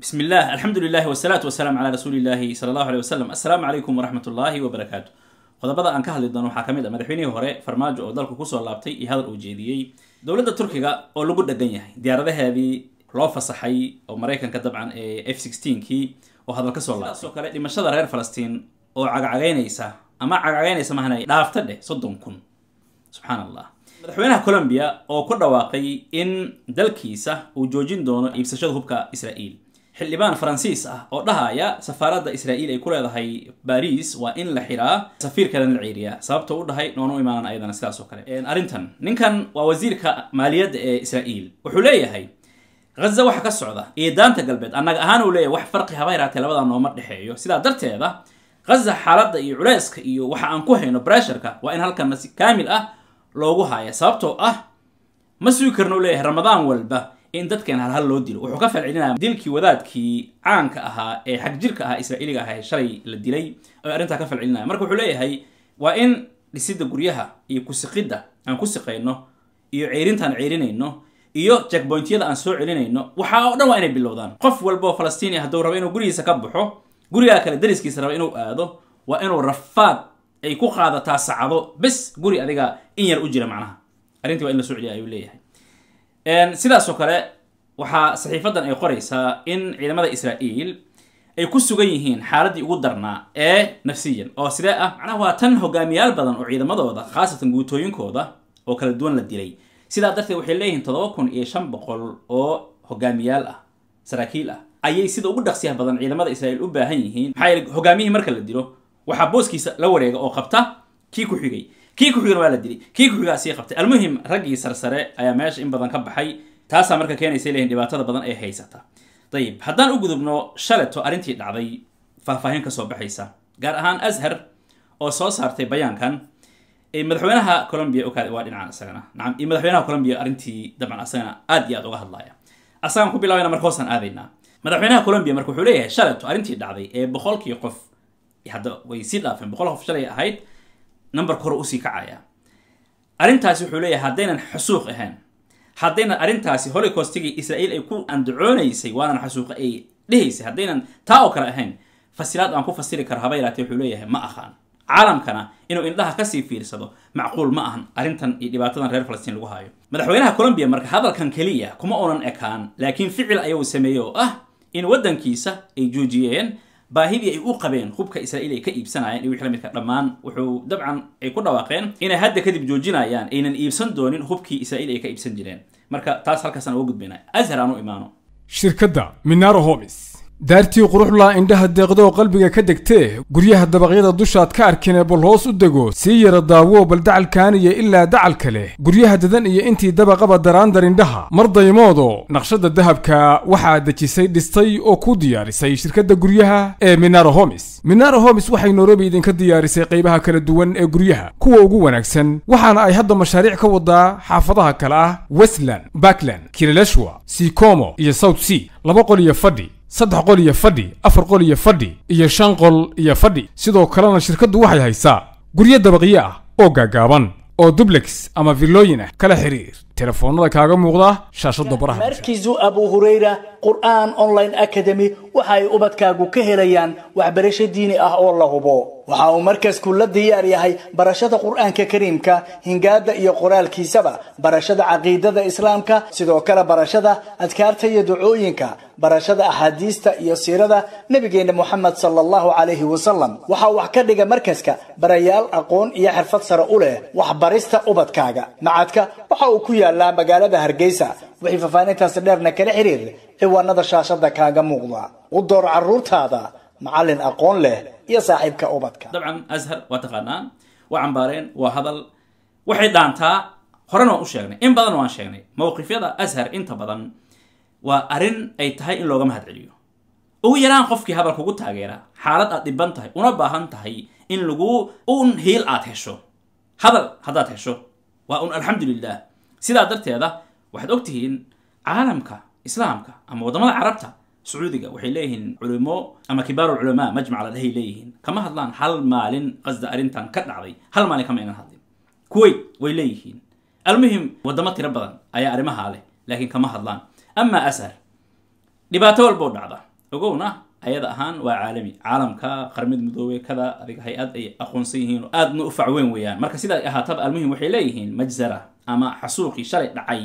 بسم الله الحمد لله والصلاة والسلام على رسول الله صلى الله عليه وسلم السلام عليكم ورحمة الله وبركاته qodobada aan ka hadli doono waxaa ka mid ah madaxweynihii hore farmaajo oo dalka kusoo laabtay iyo hadal uu jeediyey dowladda turkiga oo lagu dhegan yahay diyaaradaheedii loo fasaxay oo maraykanka dabcan ee f kii oo hadal kasoo laabtay sidoo kale dhimashada reer falastiin oo cagacagaynaysa ama cagacagaynaysa mahanay dhaafta dheh soddon kun subxaan allah madaxweynaha colombia oo ku dhawaaqay in dalkiisa uu joojin doono iibsashada hubka israa'iil xildhibaan faransiis ah oo dhahaya safaaradda israa'iil ay ku leedahay baris waa in la xiraa safiir kalena la ceeriyaa sababta u dhahay noonu imaanan ayadana sidaasoo kale arrintan ninkan waa wasiirka maaliyadda ee israa'iil wuxuu leeyahay ghaza waxa ka socda iyo daanta galbeed annaga ahaan uu leeyahay wax farqi haba yaraatee labada nooma dhexeeyo sidaa darteeda ghaza xaaladda iyo culeyska iyo waxa aan ku hayno bresharka waa in halkanna si kaamil ah loogu haaya sababtoo ah ma sugi karna u leeyahay ramadaan walba in dadkeen halhal loo dilo wuxuu ka falcelinaya dilkii wadaadkii caanka ahaa ee xagjirka ahaa israa'iiliga ahaa ee shalay la dilay ayu arrintaa ka falcelinaya marka wuxuu leeyahay waa in dhisidda guryaha iyo kusiqidda aan ku siqayno iyo ceyrintaan ceyrinayno iyo jackbointyada aan soo celinayno waxa oo dhan waa inay bilowdaan qof walbo oo falastiini ah hadduu rabo inuu gurigiisa ka baxo gurigaa kale dariskiisa raba inuu aado waa inuu rafaad ay ku qaadataa sacado bes guri adiga in yar u jira macnaha arrintii waa in la soo celiya ayuu leeyahay sidaasoo kale waxaa saxiifadan ay qoraysaa in ciidamada israa'iil ay ku sugan yihiin xaaladdii ugu darnaa ee nafsiyan oo sidee ah macnaha waa tan hogaamiyaal badan oo ciidamadooda khaasatan guutooyinkooda oo kala duwan la dilay sidaa darteed waxay leeyihiin todoba kun iyo shan boqol oo hogaamiyaal ah saraakiil ah ayay sida ugu dhaqsiyaha badan ciidamada israa'iil u baahan yihiin maxaa yeele hogaamiyihii marka la dilo waxaa booskiisa la wareega oo qabta kii ku xigay kii ku-xigana waa la dilay kii ku-xigaa sii qabtay almuhim raggii sarsare ayaa meesha in badan ka baxay taasaa marka keenaysa leeyihin dhibaatada badan ee haysata dayib haddaan u gudubno shaleto arrintii dhacday faahfaahin ka soo baxaysa gaar ahaan ashar oo soo saartay bayaankan madaxweynaha colombia okaad waa dhinacan isagana nacam iyo madaxweynaha colombia arrintii dabcan asagana aad iyo aad uga hadlaaya asagaan ku bilaabayna marka hoosaan aadaynaa madaxweynaha colombia marka wuxuu leeyahay shaleto arrintii dhacday ee boqolkii qof hadda way sii dhaafeen boqol qof shalay ahayd numberka hore usii kacaya arintaasi wuxuu leeyahay haddaynan xusuuq ahayn haddaynan arintaasi holocaustigii israa'iil ay ku andacoonaysay waanan xasuuq ay dhihaysay haddaynan taa oo kale ahayn fasilaad aan ku fasiri karo haba yaraatee wuxuu leeyahay ma ahaan caalamkana inuu indhaha kasii fiirsado macquul ma ahan arrintan iyo dhibaatadan reer falastiin lagu haayo madaxweynaha colombiya marka hadalkan keliya kuma unan ekaan laakiin ficil ayuu sameeyey oo ah in waddankiisa ay joojiyeen baahidii ay u qabeen hubka israa'iil ay ka iibsanayeen iyo wixii lamidka dhammaan wuxuu dabcan ay ku dhawaaqeen inay hadda kadib joojinayaan aynan iibsan doonin hubkii israa'iil ay ka iibsan jireen marka taas halkaasaan uga gudbaynaa azhar aan u imaano shirkadda minaro homes daartii quruxlaa indhaha deeqdoo qalbiga ka degtee guryaha dabaqyada dushaad ka arkine bal hoos u dego sii yara daawo bal dacalkan iyo ilaa dacal kale guryaha dadan iyo intii dabaqaba daraandar indhaha mar daymoodo naqshadda dahabka waxaa dejisay dhistay oo ku diyaarisay shirkadda guryaha ee minaro homis minaro homis waxay nairobi idinka diyaarisay qaybaha kala duwan ee guryaha kuwa ugu wanaagsan waxaana ay hadda mashaariic ka wadaa xaafadaha kale ah westland bakland kileleshwa sikomo iyo south sea laba qol iyo fadhi saddex qol iyo fadhi afar qol iyo fadhi iyo shan qol iyo fadhi sidoo kalena shirkaddu waxay haysaa guryo dabaqyo ah oo gaagaaban oo dublex ama villooyin ah kala xidhiir telefoonada kaaga muuqda shaashada baraha markiisu abu hurayra qur'aan online academy waxa ay ubadkaagu ka helayaan waxbarasho diini ah oo la hubo waxa uu markas la diyaar yahay barashada qur'aanka kariimka hingaada iyo qoraalkiisaba barashada caqiidada islaamka sidoo kale barashada adkaarta iyo ducooyinka barashada axaadiista iyo siirada nebigeenna moxamed sala allahu calayhi wasalam waxaa wax ka dhiga markaska barayaal aqoon iyo xirfad sare u leh waxbarista ubadkaaga macadka waxa uu ku yaallaa magaalada hargeysa wixii faafaahintaasi dheerna kala xiriir ciwaanada shaashada kaaga muuqda u door caruurtaada macalin aqoon leh iyo saaxiibka ubadka dabcan ashar waa taqaanaan waa cambaareen waa hadal waxay dhaantaa horena waan u sheegnay in badan waan sheegnay mowqifyada ashar inta badan waa arrin ay tahay in looga mahad celiyo ugu yaraan qofkii hadal kugu taageera xaalad aad dhiban tahay una baahan tahay in lagu un hiil aad hesho hadal haddaad hesho waa un alxamdulilah sidaa darteeda waxaad ogtihiin caalamka islaamka ama wadamada carabta sacuudiga waxay leeyihiin culimo ama kibaarulculamaa majmac la dhahay leeyihiin kama hadlaan hal maalin qasda arrintan ka dhacday hal maalin kama ynan hadlin kuwait way leeyihiin almuhim waddamo tiro badan ayaa arrimahaa leh laakiin kama hadlaan amaa ashar dhibaato walboo dhacda ogowna ayada ahaan waa caalami caalamka qarmid midoobe kada adiga hay-ad ay aqoonsan yihiin oo aadna u fac weyn weeyaan marka sidaa ahaataba almuhim waxay leeyihiin majzara ama xasuuqii shalay dhacay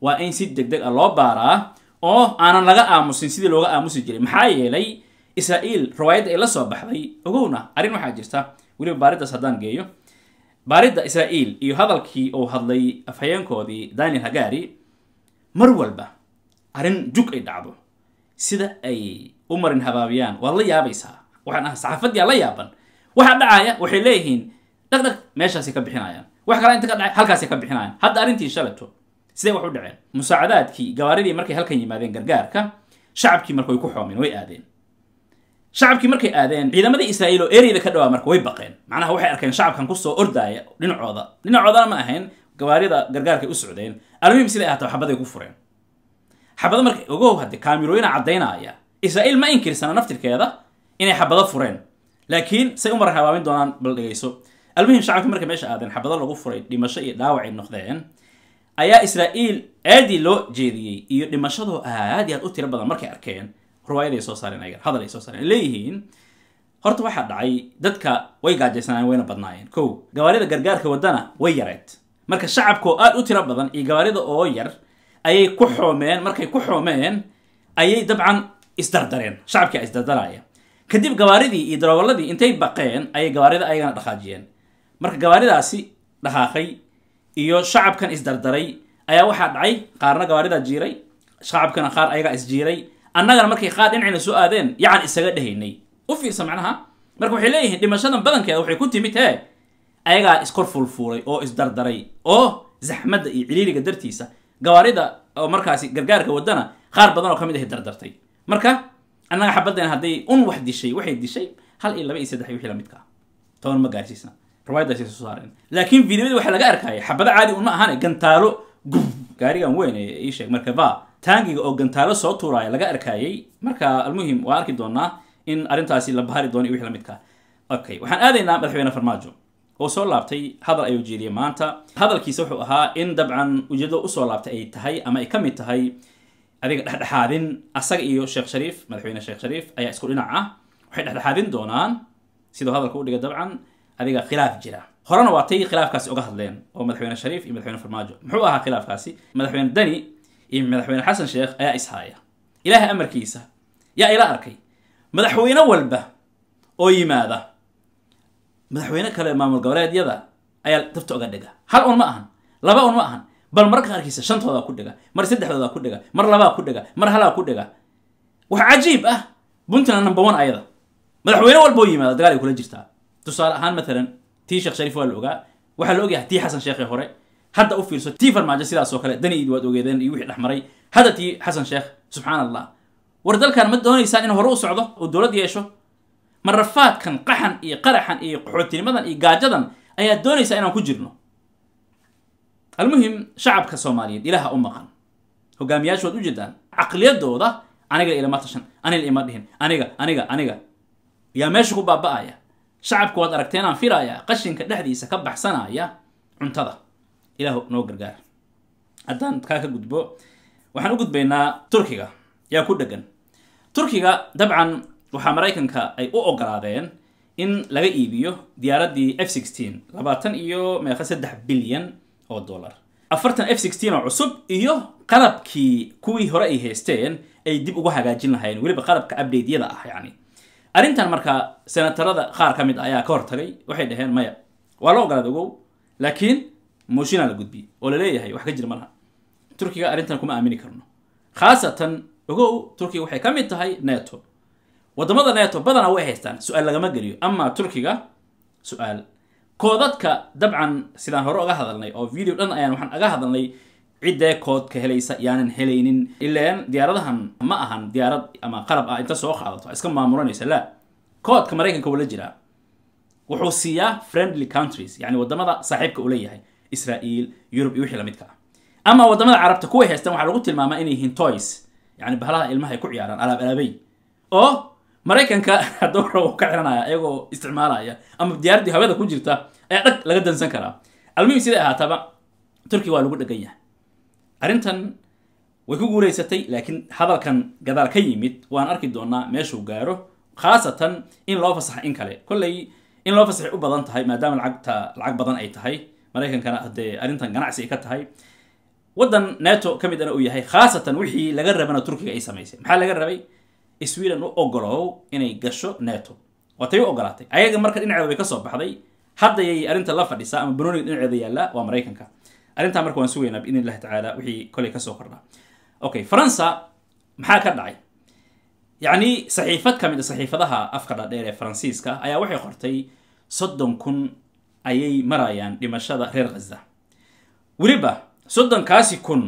waa in si deg deg a ah loo baaraa oo aanan laga aamusin sidii looga aamusi jiray maxaa yeelay israa'iil rawaayadda ay la soo baxday ogowna arrin waxaa jirta weliba baariddaas haddaan geeyo baaridda israa'iil iyo hadalkii uu hadlay afhayeenkoodii daniel hagaari mar walba arrin jug ay dhacdo sida ay u marin habaabiyaan waad la yaabaysaa waxaan aha saxaafaddiyaa la yaaban waxaa dhacaya waxay leeyihiin dhaqdhaq meeshaasay ka bixinayaan wax kala inta ka dhaa halkaasay ka bixinayaan hadda arrintii shalato siday wax u dhaceen musaacadaadkii gabaaridii markay halkan yimaadeen gargaarka shacabkii marka way ku xoomeen way aadeen shacabkii markay aadeen ciidamadii israa'iil oo ereyda ka dhawaa marka way baqeen macnaha waxay arkeen shacabkan kusoo ordaaya dhinacooda dhinacoodana ma ahayn gabaarida gargaarkay u socdeen almuhim siday ahaato xabaday ku fureen xabada marka ogow hadde kaamirooyina caddaynaya israa'iil ma inkirsana naftirkeeda inay xabado fureen laakiin say u marar habaamin doonaan bal dhegayso almuhim shacabka marka meesha aadeen xabado lagu furay dhimasho iyo dhaawacay noqdeen ayaa israa'iil aadii loo jeediyey iyo dhimashadoo aad iyo aad u tiro badan markay arkeen riwaayaday soo saareen ayagan hadal soo saareen leeyihiin horta waxaa dhacay dadka way gaajaysanayeen wayna badnaayeen kow gawaarida gargaarka waddana way yareed marka shacabkaoo aad u tiro badan iyo gawaarida oo yar ayay ku xoomeen markay ku xoomeen ayay dabcan isdardareen shacabkii isdardaraaya kadib gawaaridii iyo daroowaladii intay baqeen ayay gawaarida ayagana dhaqaajiyeen marka gawaaridaasi dhahaaqay iyo shacabkan isdardaray ayaa waxaa dhacay qaarna gawaaridaa jiiray shacabkana qaar ayagaa isjiiray annagana markay qaar dhinacayna soo aadeen yacan isaga dhehaynay u fiirsa macnaha marka waxay leeyihiin dhimashadan badankeeda waxay ku timid hee ayagaa iskor fuulfuulay oo isdardaray oo zaxmadda iyo ciriiriga dartiisa gawaarida oo markaasi gargaarka waddana qaar badan oo ka mid ahay dardartay marka annaga xabadeen hadday un wax dishay waxay dishay hal iyo laba iyo saddex iyo wixii la ah. toban ma gaarsiisna providers soo saareen laakiin videomada waxaa laga arkaya xabado caadi un ma ahane gantaalo gub gaarigan weyn ee ii sheeg marka va taangiga oo gantaalo soo tuuraaya laga arkayay marka almuhim waan arki doonaa in arrintaasi la baari doono iyo wixii la midka waxaan aadaynaa madaxweyne farmaajo oo soo laabtay hadal ayuu jeediyey maanta hadalkiisa wuxuu ahaa in dabcan ujeedada usoo laabtay ay tahay ama ay ka mid tahay adiga dhexdhexaadin asaga iyo sheekh shariif madaxweyne sheekh shariif ayaa isku dhinac ah waxay dhexdhexaadin doonaan sidoo hadalka u dhigay dabcan adiga khilaaf jira horena waa tay khilaafkaasi uga hadleen oo madaxweyne shariif iyo madaxweyne farmaajo muxuu ahaa khilaafkaasi madaxweyne deni iyo madaxweyne xasan sheekh ayaa ishaaya ilaaha amarkiisa yaa ila arkay madaxweyne walba oo yimaada madaxweyne kale maamul goboleedyada ayaa dafta oga dhiga hal un ma ahan laba un ma ahan bal mar qaarkiisa shantoodaa ku dhiga mar saddexdoodaa ku dhiga mar labaa ku dhiga mar halaa ku dhiga wax cajiib ah puntland number one ayada madaxweyne walba oo yimaada dagaal ay kula jirtaa tusaale ahaan maalan tii sheekh shariif waa la ogaa waxaa la ogyahay tii xasan sheekhee hore hadda u fiirso ti farmaajo sidaasoo oo kale dani iid waad ogeedeen iyo wixii dhexmaray hadda tii xasan sheekh subxaan allah war dalkan ma doonaysaan in hore u socdo oo dowlad yeesho ma rafaadkan qaxan iyo qaraxan iyo qaxootinimadan iyo gaajadan ayaad doonaysaa inaan ku jirno almuhim shacabka soomaaliyeed ilaaha u maqan hogaamiyaashood u jeedaan caqliyadooda aniga ilama tashan anil ima dhihin aniga aniga aniga yaa meesha ku baaba'aya shacabku waad aragteen aan filayaa qashinka dhexdiisa ka baxsanaya cuntada ilaah noo gargaar haddaan kaa ka gudbo waxaan u gudbaynaa turkiga yaa ku dhegan turkiga dabcan waxaa maraykanka ay u ogolaadeen in laga iibiyo diyaaraddii f labaatan iyo meeqa saddex bilyan oo dollar afartan f oo cusub iyo qalabkii kuwii hore ay haysteen ay dib ugu hagaajin lahayn weliba qalabka abdaydeyada ah yani arrintan markaa senatarada qaar ka mid a ah ayaa ka hortagay waxay dhaheen maya waa la ogolaaday ogow laakiin mooshinaa la gudbiyey oo laleeyahay wax ka jira malaha turkiga arrintan kuma aamini karno khaasatan ogow turkiga waxay ka mid tahay neto waddamada neto badanaa way haystaan su-aal lagama geliyo ama turkiga su-aal koodadka dabcan sidaan hore uga hadalnay oo video dhan ayaan waxaan aga hadalnay cidda koodka helaysa yaanan helaynin ilaan diyaaradahan ma ahan diyaarad ama qalab ah inta soo qaadato iska maamulanaysa la koodka maraykanka wala jiraa wuxuu siiyaa friendly countries yani wadamada saaxiibka ula yahay israael yurub iyo wixii lamidka ah ama wadamada carabta kuwa haystaan waxaa lagu tilmaamaa inay yihiin toys yani bahalaha ilmaha ay ku ciyaaraan alaab alaabey oo maraykanka dowra uu ka xiranaya iyagoo isticmaalaya ama diyaaradii hawada ku jirta ayaa dhag laga dansan karaa almuhim sida ahaataba turkiga waa lagu dhegan yahay arintan way ku guuraysatay laakiin hadalkan gadaal ka yimid waan arki doonaa meeshuu gaaro khaasatan in loo fasaxa in kale kolley in loo fasaxay u badan tahay maadaama lacagta lacag badan ay tahay maraykankana haddee arrintan ganacsi ka tahay waddan neto ka mid uu yahay khaasatan wixii laga rabana turkiga ay samaysay maxaa laga rabay sweden u ogolow inay gasho neto waatay u ogolaatay ayaga marka dhinaceeda way soo baxday haddayay arrinta la fadhisaa ama banoniga dhinaceeda yaallaa waa maraykanka arrintaa marka waan sugaynaa biidn illahi tacaala wixii koley kasoo kordhaa okay faransa maxaa ka dhacay yacni saxiifad ka mid a ah saxiifadaha afka dhadheer ee faransiiska ayaa waxay qortay soddon kun ayay marayaan dhimashada reer khaza weliba soddonkaasi kun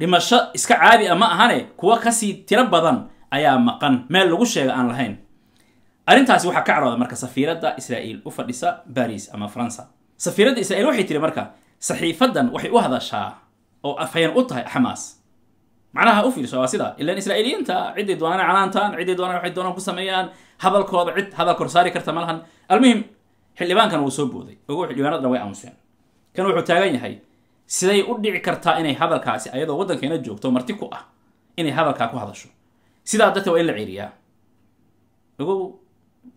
dhimasho iska caadi a ah ma ahane kuwo kasii tiro badan ayaa maqan meel lagu sheega aan lahayn arrintaasi waxaa ka carooda marka safiiradda israa'iil u fadhisa baris ama faransa safiiradda israiil waxay tiri marka saxiifadan waxay u hadashaa oo afhayan u tahay xamaas macnaha u fiirso waa sida ilan israa'iiliyiinta ciday doonaan canaantaan ciday doonaan waxay doonaan ku sameeyaan hadalkooda cid hadal korsaari karta malahan almuhim xildhibaankan wuu soo booday ogo xildhibaanadna way aamuseen kan wuxuu taagan yahay siday u dhici kartaa inay hadalkaasi ayadoo waddankeena joogto marti ku ah inay hadalkaa ku hadasho sidaa dadka waa in la ceeriyaa ogow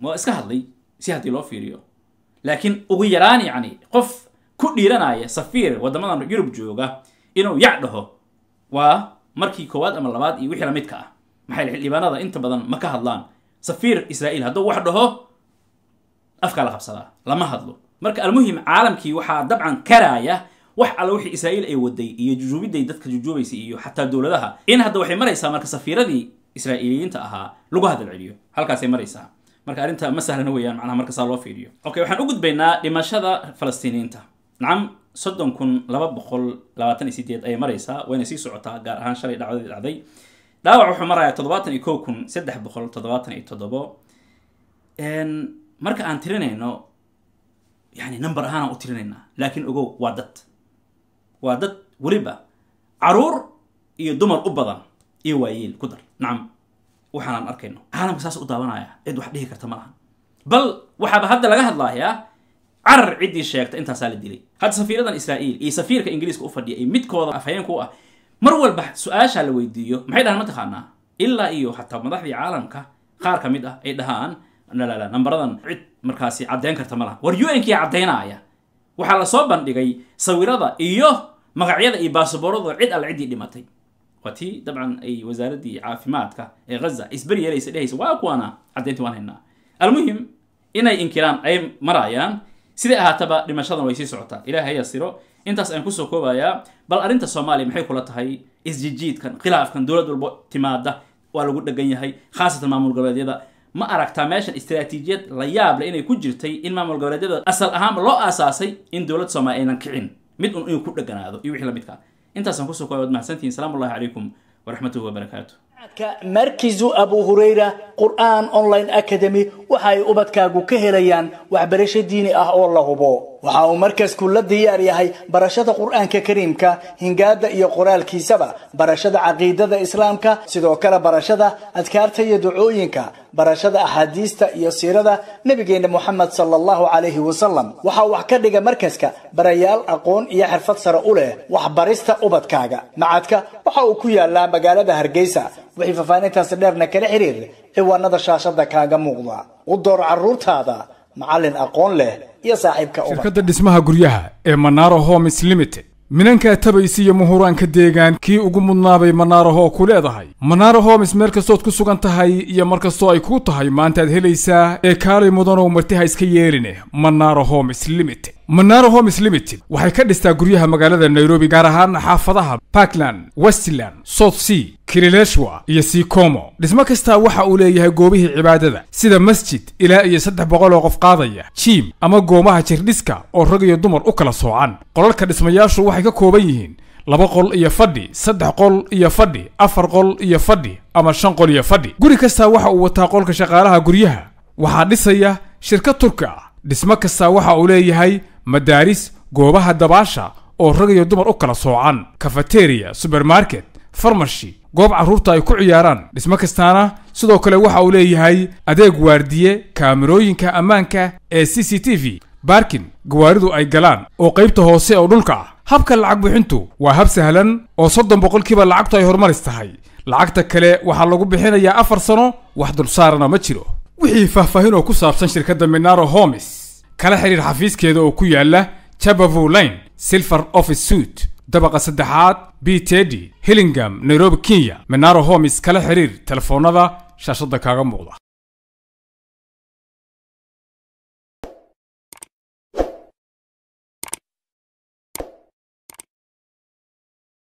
waa iska hadlay si haddii loo fiiriyo laakiin ugu yaraan yacni qof ku dhiiranaya safiir wadamada yurub jooga inuu yac dhaho waa markii koowaad ama labaad iyo wixii lamidka ah maxay xildhibaanada inta badan ma ka hadlaan safiir israa'iil hadduu wax dhaho afkaa la qabsadaa lama hadlo marka almuhim caalamkii waxaa dabcan karaaya wax alla wixii israa'iil ay waday iyo jujuubiday dadka jujuubaysa iyo xataa dowladaha in hadda waxay maraysaa marka safiiradii israa'iiliyiinta ahaa lagu hadal celiyo halkaasay maraysaa marka arrinta ma sahlana weeyaan macnaha markasaa loo fiiriyo okay waxaan u gudbaynaa dhimashada falastiiniyiinta nacam soddon kun laba boqol labaatan iyo sideed ayay maraysaa wayna sii socotaa gaar ahaan shalay dhacdadii dhacday dhaawac wuxuu marayaa toddobaatan iyo ko kun saddex boqol toddobaatan iyo toddobo marka aan tirinayno yani number ahaanaan u tirinaynaa laakiin ogow waa dad waa dad weliba caruur iyo dumar u badan iyo waayeel ku dar nacam waxaanaan arkayno caalamka saas u daawanaya cid wax dhihi karta ma lahan bal waxaaba hadda laga hadlaayaa carar ciddii sheegta intaasaa la dilay hadda safiiradan israa'iil iyo safiirka ingiriiska u fadhiya iyo midkooda afhayeenka u ah mar walba su-aashaa la weydiiyo maxay dhahaan ma taqaanaa ilaa iyo xataa madaxdii caalamka qaar ka mid ah ay dhahaan lalala nambaradan cid markaasi caddayn karta ma laha war u n kii caddaynaaya waxaa la soo bandhigay sawirada iyo magacyada iyo baasaboorada cid alle ciddii dhimatay waa tii dabcan ay wasaaraddii caafimaadka ee ghaza isberi yeelaysa dhehaysa waa kuwana caddayntii waan haynaa almuhim inay inkiraan ay maraayaan sida ahaataba dhimashadan way sii socotaa ilaahay siro intaas ayaan kusoo koobayaa bal arrinta soomaaliya maxay kula tahay isjijiidkan khilaafkan dowlad walba timaada waa lagu dhegan yahay khaasatan maamul goboleedyada ma aragtaa meeshan istaraatiijiyad la yaable inay ku jirtay in maamul goboleedyada asal ahaanba loo aasaasay in dowlad soomaaliya aynan kicin mid un inuu ku dheganaado iyo wixii la midka intaasaan kusoo wad mahadsantihiin salaamu llahi calaykum waraxmatuhi wabarakaatu markizu abu hurayra qur'aan online academy waxa ay ubadkaagu ka helayaan waxbarasho diini ah oo la hubo waxa uu markasku la diyaar yahay barashada qur-aanka kariimka hingaada iyo qoraalkiisaba barashada caqiidada islaamka sidoo kale barashada adkaarta iyo ducooyinka barashada axaadiista iyo siirada nebigeenna moxamed sala allahu calayhi wasalam waxaa wax ka dhiga markaska barayaal aqoon iyo xirfad sare u leh waxbarista ubadkaaga macadka waxa uu ku yaallaa magaalada hargeysa wixii fafaanintaasi dheerna kala xiriir ciwaanada shaashada kaaga muuqda u door caruurtaada macalin aqoon leh iyo saaxiibka shirkadda dhismaha guryaha ee manaro homes limited minankaa tabaysi iyo muhuraanka deegaan kii ugu mudnaabay manaaraho ku leedahay manaaro homes meel kastood ku sugan tahay iyo mar kastoo ay kuu tahay maantaad helaysaa ee kaalay mudanow martiha iska yeeline manaaro homes limited manaro homes limited waxay ka dhistaa guryaha magaalada nairobi gaar ahaan xaafadaha parkland westland south sea kilileshwa iyo sikomo dhismo kastaa waxa uu leeyahay goobihii cibaadada sida masjid ilaa iyo saddex boqol oo qof qaadaya jiim ama goomaha jirdhiska oo rag iyo dumar u kala soocan qolalka dhismayaashu waxay ka kooban yihiin laba qol iyo fadhi saddex qol iyo fadhi afar qol iyo fadhi ama shan qol iyo fadhi guri kastaa waxa uu wataa qolka shaqaalaha guryaha waxaa dhisaya shirka turka ah dhismo kastaa waxa uu leeyahay madaaris goobaha dabaasha oo rag iyo dumar u kala soocan kafateriya subermarket farmashi goob carruurta ay ku ciyaaraan dhismo kastaana sidoo kale waxa uu leeyahay adeeg waardiye kaamirooyinka ammaanka ee c c t v baarkin gawaaridu ay galaan oo qaybta hoose oo dhulka ah habka lacag bixintu waa hab sahlan oo soddon boqolkiiba lacagtu ay horumaris tahay lacagta kale waxaa lagu bixinayaa afar sano wax dulsaarana ma jiro wixii faahfaahin oo ku saabsan shirkadda minaro homes kala xidhiir xafiiskeeda oo ku yaala jabavow line silver office suit dabaqa saddexaad b tedi hillingham nairobi kenya manaro homes kala xidhiir telefoonnada shaashadda kaaga muuqda